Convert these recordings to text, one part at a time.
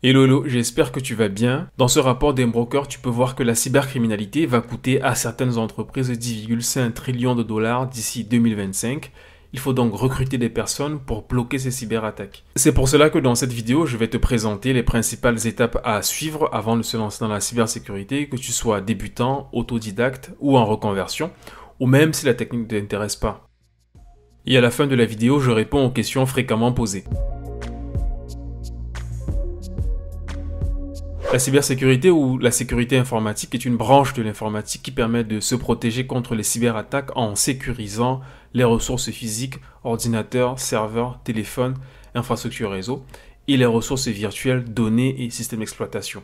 Hello, hello j'espère que tu vas bien. Dans ce rapport des tu peux voir que la cybercriminalité va coûter à certaines entreprises 10,5 trillions de dollars d'ici 2025. Il faut donc recruter des personnes pour bloquer ces cyberattaques. C'est pour cela que dans cette vidéo, je vais te présenter les principales étapes à suivre avant de se lancer dans la cybersécurité, que tu sois débutant, autodidacte ou en reconversion, ou même si la technique ne t'intéresse pas. Et à la fin de la vidéo, je réponds aux questions fréquemment posées. La cybersécurité ou la sécurité informatique est une branche de l'informatique qui permet de se protéger contre les cyberattaques en sécurisant les ressources physiques, ordinateurs, serveurs, téléphones, infrastructures réseau et les ressources virtuelles, données et systèmes d'exploitation.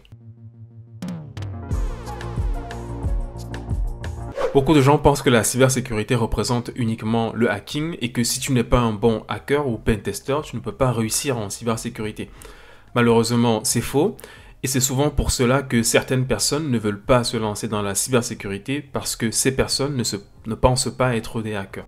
Beaucoup de gens pensent que la cybersécurité représente uniquement le hacking et que si tu n'es pas un bon hacker ou pentester, tu ne peux pas réussir en cybersécurité. Malheureusement, c'est faux. Et c'est souvent pour cela que certaines personnes ne veulent pas se lancer dans la cybersécurité parce que ces personnes ne, pensent pas être des hackers.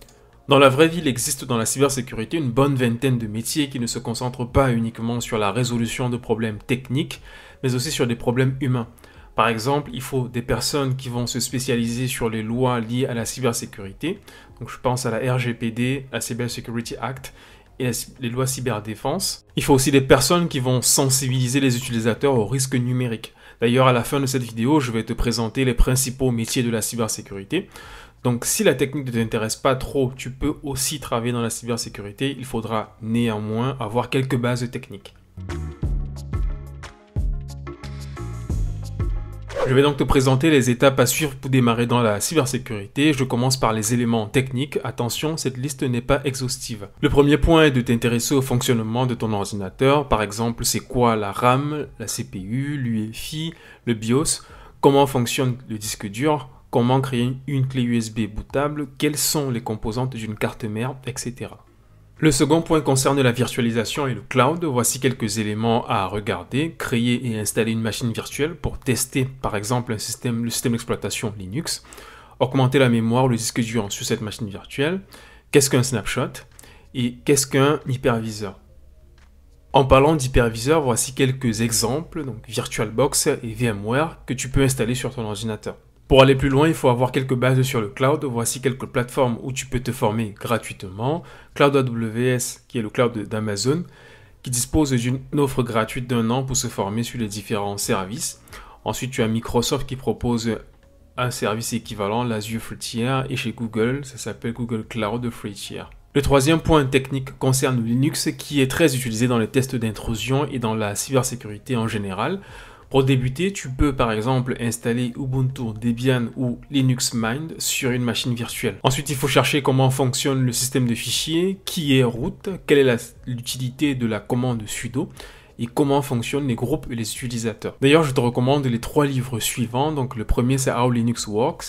Dans la vraie vie, il existe dans la cybersécurité une bonne vingtaine de métiers qui ne se concentrent pas uniquement sur la résolution de problèmes techniques, mais aussi sur des problèmes humains. Par exemple, il faut des personnes qui vont se spécialiser sur les lois liées à la cybersécurité. Donc je pense à la RGPD, à Cyber Security Act et les lois cyberdéfense. Il faut aussi des personnes qui vont sensibiliser les utilisateurs aux risques numériques. D'ailleurs, à la fin de cette vidéo, je vais te présenter les principaux métiers de la cybersécurité. Donc si la technique ne t'intéresse pas trop, tu peux aussi travailler dans la cybersécurité. Il faudra néanmoins avoir quelques bases techniques. Je vais donc te présenter les étapes à suivre pour démarrer dans la cybersécurité. Je commence par les éléments techniques. Attention, cette liste n'est pas exhaustive. Le premier point est de t'intéresser au fonctionnement de ton ordinateur. Par exemple, c'est quoi la RAM, la CPU, l'UEFI, le BIOS, comment fonctionne le disque dur, comment créer une clé USB bootable, quelles sont les composantes d'une carte mère, etc. Le second point concerne la virtualisation et le cloud. Voici quelques éléments à regarder. Créer et installer une machine virtuelle pour tester par exemple le système d'exploitation Linux. Augmenter la mémoire, le disque dur sur cette machine virtuelle. Qu'est-ce qu'un snapshot Et qu'est-ce qu'un hyperviseur en parlant d'hyperviseur, voici quelques exemples, donc VirtualBox et VMware, que tu peux installer sur ton ordinateur. Pour aller plus loin, il faut avoir quelques bases sur le cloud. Voici quelques plateformes où tu peux te former gratuitement. Cloud AWS, qui est le cloud d'Amazon, qui dispose d'une offre gratuite d'un an pour se former sur les différents services. Ensuite, tu as Microsoft qui propose un service équivalent, l'Azure Free Tier, et chez Google, ça s'appelle Google Cloud Free Tier. Le troisième point technique concerne Linux, qui est très utilisé dans les tests d'intrusion et dans la cybersécurité en général. Pour débuter, tu peux par exemple installer Ubuntu, Debian ou Linux Mind sur une machine virtuelle. Ensuite, il faut chercher comment fonctionne le système de fichiers, qui est root, quelle est l'utilité de la commande sudo et comment fonctionnent les groupes et les utilisateurs. D'ailleurs, je te recommande les trois livres suivants. Donc, le premier, c'est How Linux Works.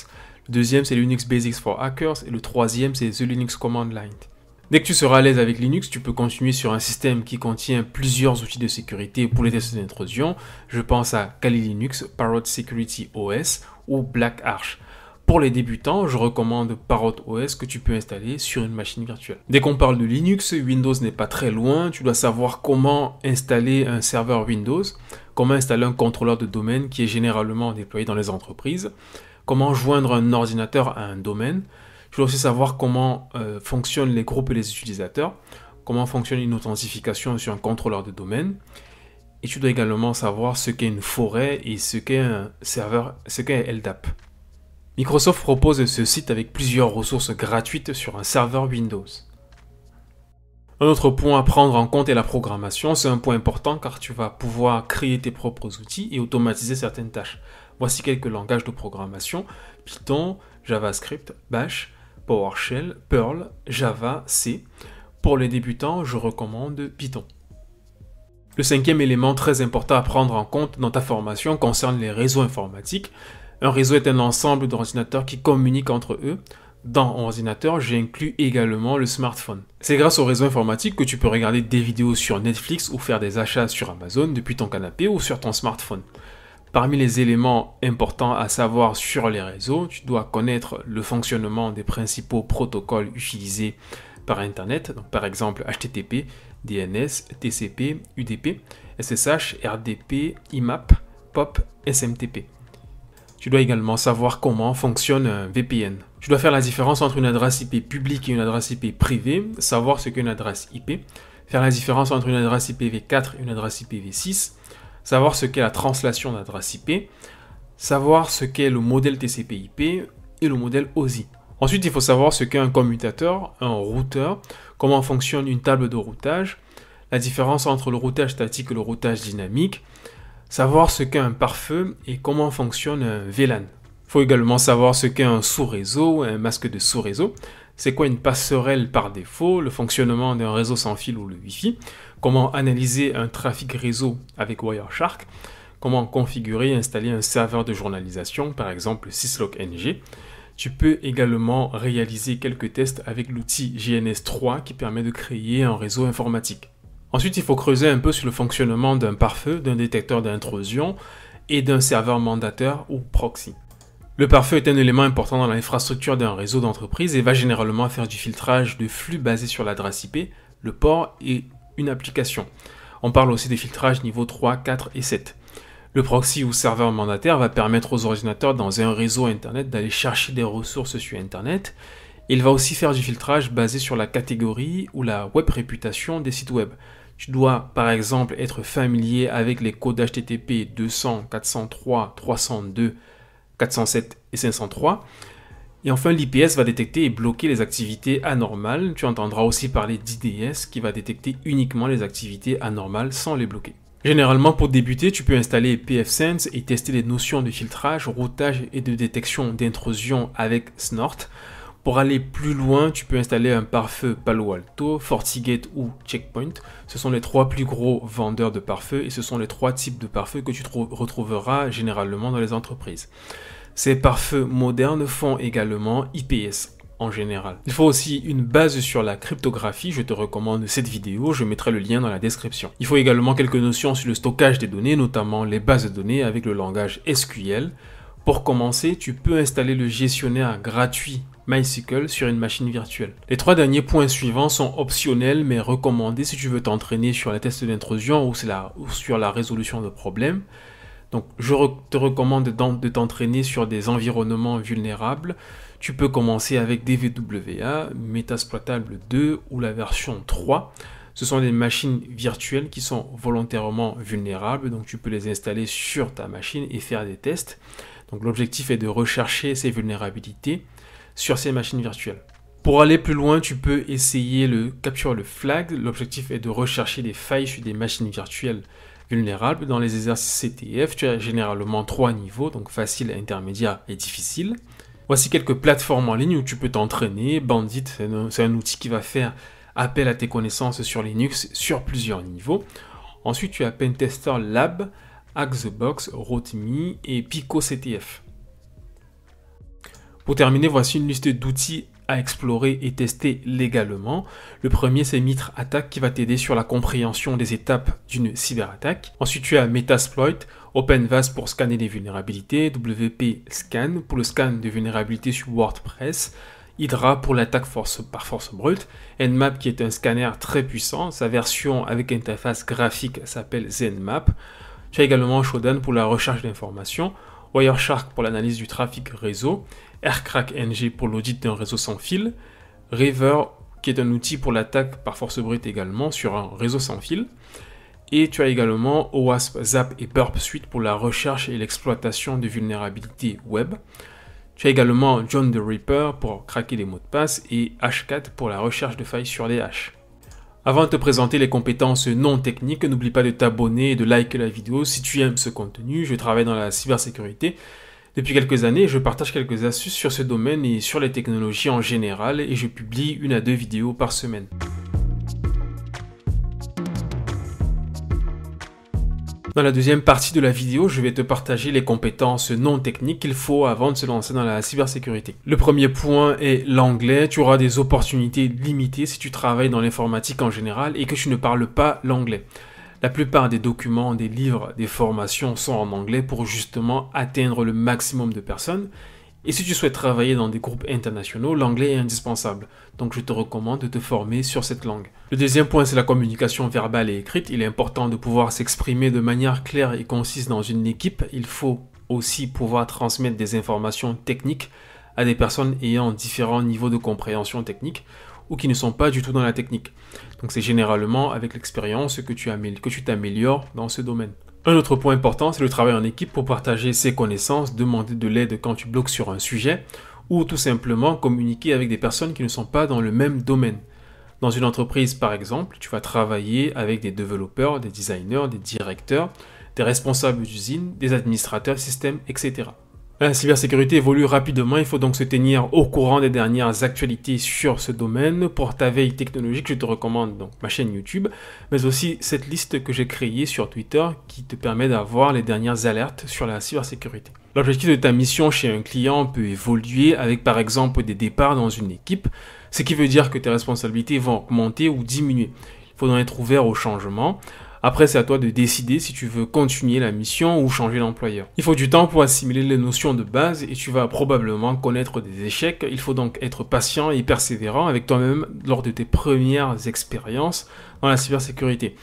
Le deuxième, c'est Linux Basics for Hackers. Et le troisième, c'est The Linux Command Line. Dès que tu seras à l'aise avec Linux, tu peux continuer sur un système qui contient plusieurs outils de sécurité pour les tests d'introduction, Je pense à Kali Linux, Parrot Security OS ou Black Arch. Pour les débutants, je recommande Parrot OS que tu peux installer sur une machine virtuelle. Dès qu'on parle de Linux, Windows n'est pas très loin. Tu dois savoir comment installer un serveur Windows, comment installer un contrôleur de domaine qui est généralement déployé dans les entreprises, comment joindre un ordinateur à un domaine. Tu dois aussi savoir comment euh, fonctionnent les groupes et les utilisateurs, comment fonctionne une authentification sur un contrôleur de domaine. Et tu dois également savoir ce qu'est une forêt et ce qu'est un serveur, ce qu'est LDAP. Microsoft propose ce site avec plusieurs ressources gratuites sur un serveur Windows. Un autre point à prendre en compte est la programmation. C'est un point important car tu vas pouvoir créer tes propres outils et automatiser certaines tâches. Voici quelques langages de programmation Python, JavaScript, Bash, PowerShell, Perl, Java, C. Pour les débutants, je recommande Python. Le cinquième élément très important à prendre en compte dans ta formation concerne les réseaux informatiques. Un réseau est un ensemble d'ordinateurs qui communiquent entre eux. Dans ordinateur, inclus également le smartphone. C'est grâce au réseau informatique que tu peux regarder des vidéos sur Netflix ou faire des achats sur Amazon depuis ton canapé ou sur ton smartphone. Parmi les éléments importants à savoir sur les réseaux, tu dois connaître le fonctionnement des principaux protocoles utilisés par Internet, par exemple HTTP, DNS, TCP, UDP, SSH, RDP, IMAP, POP, SMTP. Tu dois également savoir comment fonctionne un VPN. Tu dois faire la différence entre une adresse IP publique et une adresse IP privée, savoir ce qu'est une adresse IP, faire la différence entre une adresse IPv4 et une adresse IPv6, savoir ce qu'est la translation d'adresse IP, savoir ce qu'est le modèle TCP/IP et le modèle OSI. Ensuite, il faut savoir ce qu'est un commutateur, un routeur, comment fonctionne une table de routage, la différence entre le routage statique et le routage dynamique, savoir ce qu'est un pare-feu et comment fonctionne un VLAN. Il faut également savoir ce qu'est un sous-réseau, un masque de sous-réseau, c'est quoi une passerelle par défaut, le fonctionnement d'un réseau sans fil ou le Wi-Fi, comment analyser un trafic réseau avec Wireshark, comment configurer et installer un serveur de journalisation, par exemple NG. Tu peux également réaliser quelques tests avec l'outil GNS3 qui permet de créer un réseau informatique. Ensuite, il faut creuser un peu sur le fonctionnement d'un pare-feu, d'un détecteur d'intrusion et d'un serveur mandateur ou proxy. Le pare-feu est un élément important dans l'infrastructure d'un réseau d'entreprise et va généralement faire du filtrage de flux basé sur l'adresse IP, le port et une application. On parle aussi des filtrages niveau 3, 4 et 7. Le proxy ou serveur mandataire va permettre aux ordinateurs dans un réseau Internet d'aller chercher des ressources sur Internet. Il va aussi faire du filtrage basé sur la catégorie ou la web réputation des sites web. Tu dois par exemple être familier avec les codes HTTP 200, 403, 302, 407 et 503. Et enfin, l'IPS va détecter et bloquer les activités anormales. Tu entendras aussi parler d'IDS qui va détecter uniquement les activités anormales sans les bloquer. Généralement, pour débuter, tu peux installer PFSense et tester les notions de filtrage, routage et de détection d'intrusion avec Snort. Pour aller plus loin, tu peux installer un pare-feu Palo Alto, FortiGate ou Checkpoint. Ce sont les trois plus gros vendeurs de pare-feu et ce sont les trois types de pare-feu que tu retrouveras généralement dans les entreprises. Ces pare feu modernes font également IPS en général. Il faut aussi une base sur la cryptographie, je te recommande cette vidéo, je mettrai le lien dans la description. Il faut également quelques notions sur le stockage des données, notamment les bases de données avec le langage SQL. Pour commencer, tu peux installer le gestionnaire gratuit MySQL sur une machine virtuelle. Les trois derniers points suivants sont optionnels mais recommandés si tu veux t'entraîner sur les tests d'intrusion ou, sur la résolution de problèmes. Donc, je te recommande de t'entraîner sur des environnements vulnérables. Tu peux commencer avec DVWA, Metasploitable 2 ou la version 3. Ce sont des machines virtuelles qui sont volontairement vulnérables, donc tu peux les installer sur ta machine et faire des tests. Donc l'objectif est de rechercher ces vulnérabilités, sur ces machines virtuelles. Pour aller plus loin, tu peux essayer le capture le flag. L'objectif est de rechercher des failles sur des machines virtuelles vulnérables. Dans les exercices CTF, tu as généralement trois niveaux, donc facile, intermédiaire et difficile. Voici quelques plateformes en ligne où tu peux t'entraîner. Bandit, c'est un, outil qui va faire appel à tes connaissances sur Linux sur plusieurs niveaux. Ensuite, tu as Pentester Lab, Hack the Box, et Pico CTF. Pour terminer, voici une liste d'outils à explorer et tester légalement. Le premier, c'est Mitre Attack qui va t'aider sur la compréhension des étapes d'une cyberattaque. Ensuite, tu as Metasploit, OpenVAS pour scanner les vulnérabilités, WP Scan pour le scan de vulnérabilités sur WordPress, Hydra pour l'attaque force par force brute, Nmap qui est un scanner très puissant, sa version avec interface graphique s'appelle ZenMap. Tu as également Shodan pour la recherche d'informations. Wireshark pour l'analyse du trafic réseau, Aircrack NG pour l'audit d'un réseau sans fil, River qui est un outil pour l'attaque par force brute également sur un réseau sans fil. Et tu as également OWASP, ZAP et Burp Suite pour la recherche et l'exploitation de vulnérabilités web. Tu as également John the Reaper pour craquer les mots de passe et H4 pour la recherche de failles sur les haches. Avant de te présenter les compétences non techniques, n'oublie pas de t'abonner et de liker la vidéo si tu aimes ce contenu. Je travaille dans la cybersécurité depuis quelques années, je partage quelques astuces sur ce domaine et sur les technologies en général et je publie une à deux vidéos par semaine. Dans la deuxième partie de la vidéo, je vais te partager les compétences non techniques qu'il faut avant de se lancer dans la cybersécurité. Le premier point est l'anglais. Tu auras des opportunités limitées si tu travailles dans l'informatique en général et que tu ne parles pas l'anglais. La plupart des documents, des livres, des formations sont en anglais pour justement atteindre le maximum de personnes. Et si tu souhaites travailler dans des groupes internationaux, l'anglais est indispensable, donc je te recommande de te former sur cette langue. Le deuxième point, c'est la communication verbale et écrite. Il est important de pouvoir s'exprimer de manière claire et concise dans une équipe. Il faut aussi pouvoir transmettre des informations techniques à des personnes ayant différents niveaux de compréhension technique ou qui ne sont pas du tout dans la technique. Donc c'est généralement avec l'expérience que tu t'améliores dans ce domaine. Un autre point important, c'est le travail en équipe pour partager ses connaissances, demander de l'aide quand tu bloques sur un sujet ou tout simplement communiquer avec des personnes qui ne sont pas dans le même domaine. Dans une entreprise, par exemple, tu vas travailler avec des développeurs, des designers, des directeurs, des responsables d'usine, des administrateurs systèmes, etc. La cybersécurité évolue rapidement, il faut donc se tenir au courant des dernières actualités sur ce domaine. Pour ta veille technologique, je te recommande donc ma chaîne YouTube, mais aussi cette liste que j'ai créée sur Twitter qui te permet d'avoir les dernières alertes sur la cybersécurité. L'objectif de ta mission chez un client peut évoluer avec par exemple des départs dans une équipe, ce qui veut dire que tes responsabilités vont augmenter ou diminuer. Il faut donc être ouvert au changement. Après, c'est à toi de décider si tu veux continuer la mission ou changer d'employeur. Il faut du temps pour assimiler les notions de base et tu vas probablement connaître des échecs. Il faut donc être patient et persévérant avec toi-même lors de tes premières expériences dans la cybersécurité.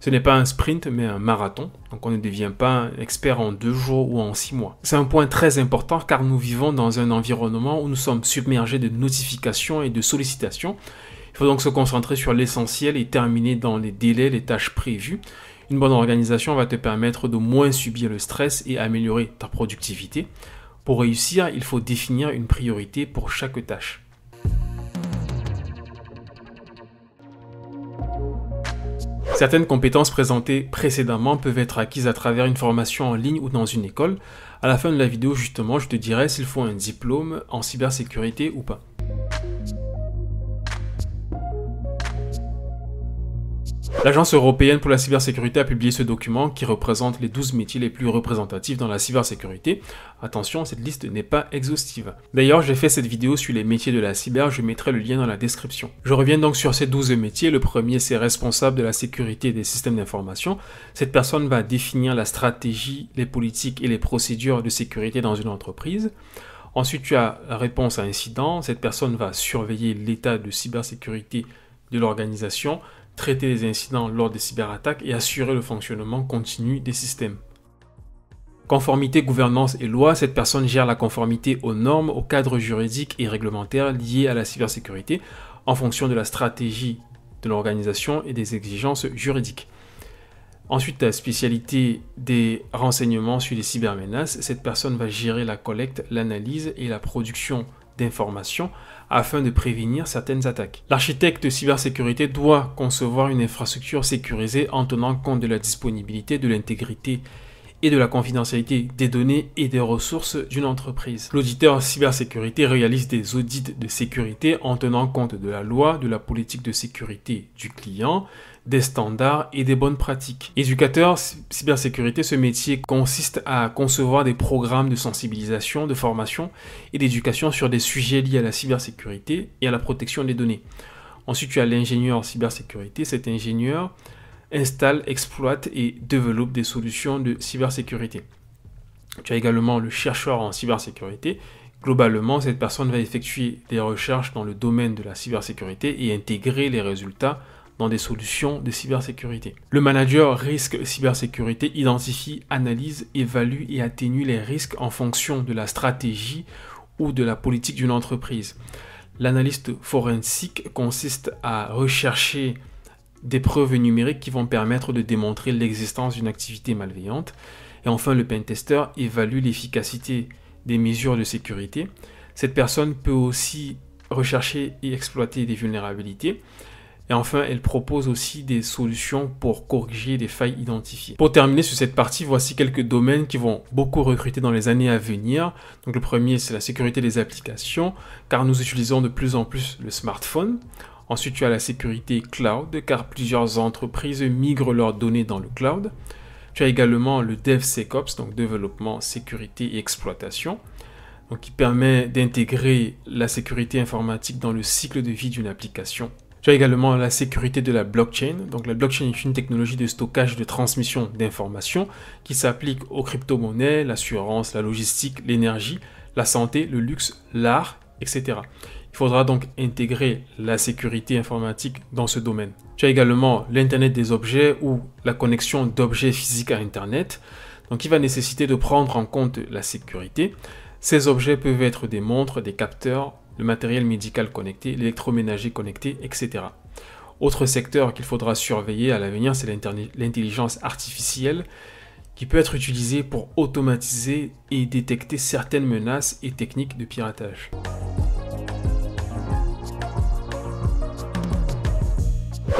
Ce n'est pas un sprint, mais un marathon. Donc on ne devient pas expert en deux jours ou en six mois. C'est un point très important car nous vivons dans un environnement où nous sommes submergés de notifications et de sollicitations il faut donc se concentrer sur l'essentiel et terminer dans les délais les tâches prévues. Une bonne organisation va te permettre de moins subir le stress et améliorer ta productivité. Pour réussir, il faut définir une priorité pour chaque tâche. Certaines compétences présentées précédemment peuvent être acquises à travers une formation en ligne ou dans une école. À la fin de la vidéo, justement, je te dirai s'il faut un diplôme en cybersécurité ou pas. L'Agence européenne pour la cybersécurité a publié ce document qui représente les 12 métiers les plus représentatifs dans la cybersécurité. Attention, cette liste n'est pas exhaustive. D'ailleurs, j'ai fait cette vidéo sur les métiers de la cyber, je mettrai le lien dans la description. Je reviens donc sur ces 12 métiers. Le premier, c'est responsable de la sécurité des systèmes d'information. Cette personne va définir la stratégie, les politiques et les procédures de sécurité dans une entreprise. Ensuite, tu as réponse à incident. Cette personne va surveiller l'état de cybersécurité de l'organisation traiter les incidents lors des cyberattaques et assurer le fonctionnement continu des systèmes. Conformité, gouvernance et loi, cette personne gère la conformité aux normes, aux cadres juridiques et réglementaires liés à la cybersécurité en fonction de la stratégie de l'organisation et des exigences juridiques. Ensuite, la spécialité des renseignements sur les cybermenaces, cette personne va gérer la collecte, l'analyse et la production d'informations afin de prévenir certaines attaques. L'architecte de cybersécurité doit concevoir une infrastructure sécurisée en tenant compte de la disponibilité, de l'intégrité et de la confidentialité des données et des ressources d'une entreprise. L'auditeur cybersécurité réalise des audits de sécurité en tenant compte de la loi, de la politique de sécurité du client, des standards et des bonnes pratiques. Éducateur cybersécurité, ce métier consiste à concevoir des programmes de sensibilisation, de formation et d'éducation sur des sujets liés à la cybersécurité et à la protection des données. Ensuite, tu as l'ingénieur cybersécurité. Cet ingénieur installe, exploite et développe des solutions de cybersécurité. Tu as également le chercheur en cybersécurité. Globalement, cette personne va effectuer des recherches dans le domaine de la cybersécurité et intégrer les résultats dans des solutions de cybersécurité. Le manager risque cybersécurité identifie, analyse, évalue et atténue les risques en fonction de la stratégie ou de la politique d'une entreprise. L'analyste forensique consiste à rechercher des preuves numériques qui vont permettre de démontrer l'existence d'une activité malveillante. Et enfin, le tester évalue l'efficacité des mesures de sécurité. Cette personne peut aussi rechercher et exploiter des vulnérabilités. Et enfin, elle propose aussi des solutions pour corriger des failles identifiées. Pour terminer sur cette partie, voici quelques domaines qui vont beaucoup recruter dans les années à venir. Donc le premier, c'est la sécurité des applications, car nous utilisons de plus en plus le smartphone. Ensuite, tu as la sécurité cloud, car plusieurs entreprises migrent leurs données dans le cloud. Tu as également le DevSecOps, donc développement, sécurité et exploitation, donc qui permet d'intégrer la sécurité informatique dans le cycle de vie d'une application. Tu as également la sécurité de la blockchain. Donc la blockchain est une technologie de stockage et de transmission d'informations qui s'applique aux crypto-monnaies, l'assurance, la logistique, l'énergie, la santé, le luxe, l'art, etc faudra donc intégrer la sécurité informatique dans ce domaine. Tu as également l'Internet des objets ou la connexion d'objets physiques à Internet. Donc il va nécessiter de prendre en compte la sécurité. Ces objets peuvent être des montres, des capteurs, le matériel médical connecté, l'électroménager connecté, etc. Autre secteur qu'il faudra surveiller à l'avenir, c'est l'intelligence artificielle qui peut être utilisée pour automatiser et détecter certaines menaces et techniques de piratage.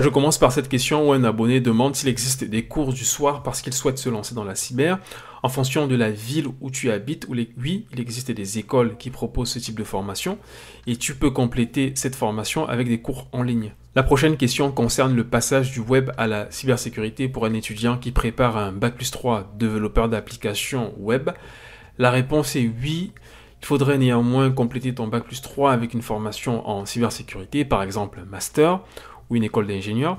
Je commence par cette question où un abonné demande s'il existe des cours du soir parce qu'il souhaite se lancer dans la cyber. En fonction de la ville où tu habites, oui, il existe des écoles qui proposent ce type de formation et tu peux compléter cette formation avec des cours en ligne. La prochaine question concerne le passage du web à la cybersécurité pour un étudiant qui prépare un Bac plus 3 développeur d'applications web. La réponse est oui. Il faudrait néanmoins compléter ton Bac plus 3 avec une formation en cybersécurité, par exemple master, ou une école d'ingénieurs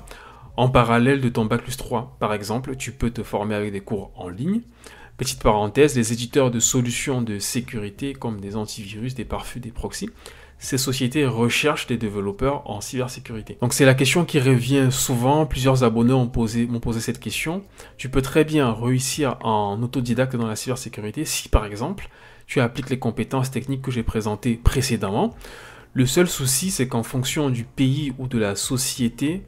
En parallèle de ton bac plus 3, par exemple, tu peux te former avec des cours en ligne. Petite parenthèse, les éditeurs de solutions de sécurité comme des antivirus, des parfums, des proxys, ces sociétés recherchent des développeurs en cybersécurité. Donc c'est la question qui revient souvent, plusieurs abonnés posé, m'ont posé cette question. Tu peux très bien réussir en autodidacte dans la cybersécurité si par exemple tu appliques les compétences techniques que j'ai présentées précédemment. Le seul souci, c'est qu'en fonction du pays ou de la société,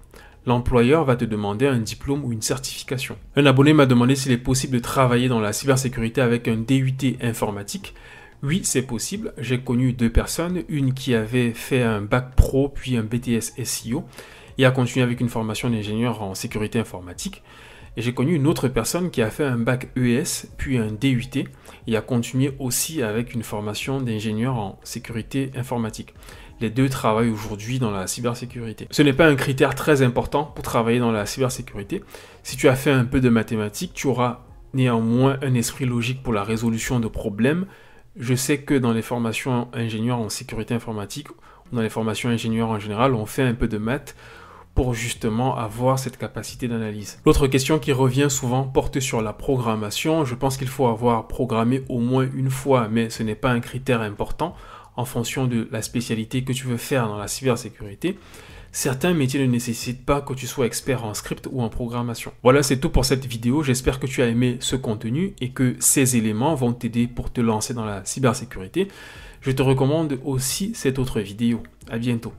l'employeur va te demander un diplôme ou une certification. Un abonné m'a demandé s'il est possible de travailler dans la cybersécurité avec un DUT informatique. Oui, c'est possible. J'ai connu deux personnes, une qui avait fait un bac pro puis un BTS SEO et a continué avec une formation d'ingénieur en sécurité informatique j'ai connu une autre personne qui a fait un bac ES puis un DUT et a continué aussi avec une formation d'ingénieur en sécurité informatique. Les deux travaillent aujourd'hui dans la cybersécurité. Ce n'est pas un critère très important pour travailler dans la cybersécurité. Si tu as fait un peu de mathématiques, tu auras néanmoins un esprit logique pour la résolution de problèmes. Je sais que dans les formations ingénieurs en sécurité informatique, dans les formations ingénieurs en général, on fait un peu de maths, pour justement avoir cette capacité d'analyse. L'autre question qui revient souvent porte sur la programmation. Je pense qu'il faut avoir programmé au moins une fois, mais ce n'est pas un critère important en fonction de la spécialité que tu veux faire dans la cybersécurité. Certains métiers ne nécessitent pas que tu sois expert en script ou en programmation. Voilà, c'est tout pour cette vidéo. J'espère que tu as aimé ce contenu et que ces éléments vont t'aider pour te lancer dans la cybersécurité. Je te recommande aussi cette autre vidéo. À bientôt.